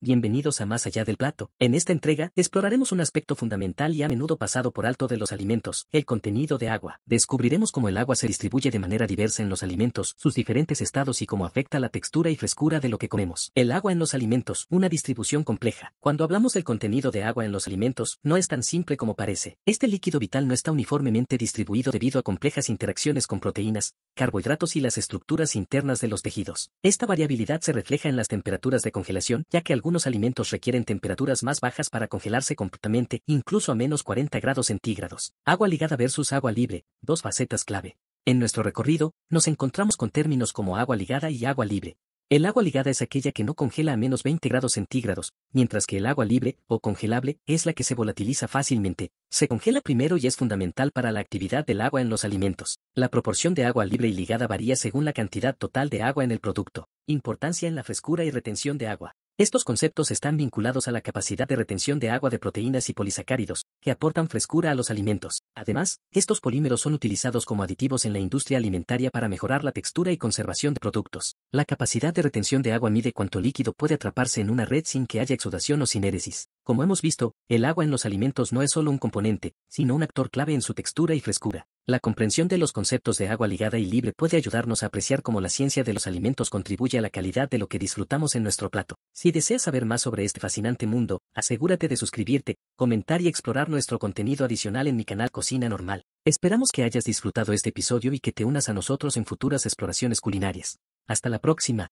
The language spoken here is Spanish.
Bienvenidos a Más allá del plato. En esta entrega, exploraremos un aspecto fundamental y a menudo pasado por alto de los alimentos, el contenido de agua. Descubriremos cómo el agua se distribuye de manera diversa en los alimentos, sus diferentes estados y cómo afecta la textura y frescura de lo que comemos. El agua en los alimentos, una distribución compleja. Cuando hablamos del contenido de agua en los alimentos, no es tan simple como parece. Este líquido vital no está uniformemente distribuido debido a complejas interacciones con proteínas, carbohidratos y las estructuras internas de los tejidos. Esta variabilidad se refleja en las temperaturas de congelación, ya que algunos algunos alimentos requieren temperaturas más bajas para congelarse completamente, incluso a menos 40 grados centígrados. Agua ligada versus agua libre, dos facetas clave. En nuestro recorrido, nos encontramos con términos como agua ligada y agua libre. El agua ligada es aquella que no congela a menos 20 grados centígrados, mientras que el agua libre, o congelable, es la que se volatiliza fácilmente. Se congela primero y es fundamental para la actividad del agua en los alimentos. La proporción de agua libre y ligada varía según la cantidad total de agua en el producto. Importancia en la frescura y retención de agua. Estos conceptos están vinculados a la capacidad de retención de agua de proteínas y polisacáridos, que aportan frescura a los alimentos. Además, estos polímeros son utilizados como aditivos en la industria alimentaria para mejorar la textura y conservación de productos. La capacidad de retención de agua mide cuánto líquido puede atraparse en una red sin que haya exudación o sinéresis. Como hemos visto, el agua en los alimentos no es solo un componente, sino un actor clave en su textura y frescura. La comprensión de los conceptos de agua ligada y libre puede ayudarnos a apreciar cómo la ciencia de los alimentos contribuye a la calidad de lo que disfrutamos en nuestro plato. Si deseas saber más sobre este fascinante mundo, asegúrate de suscribirte, comentar y explorar nuestro contenido adicional en mi canal Cocina Normal. Esperamos que hayas disfrutado este episodio y que te unas a nosotros en futuras exploraciones culinarias. Hasta la próxima.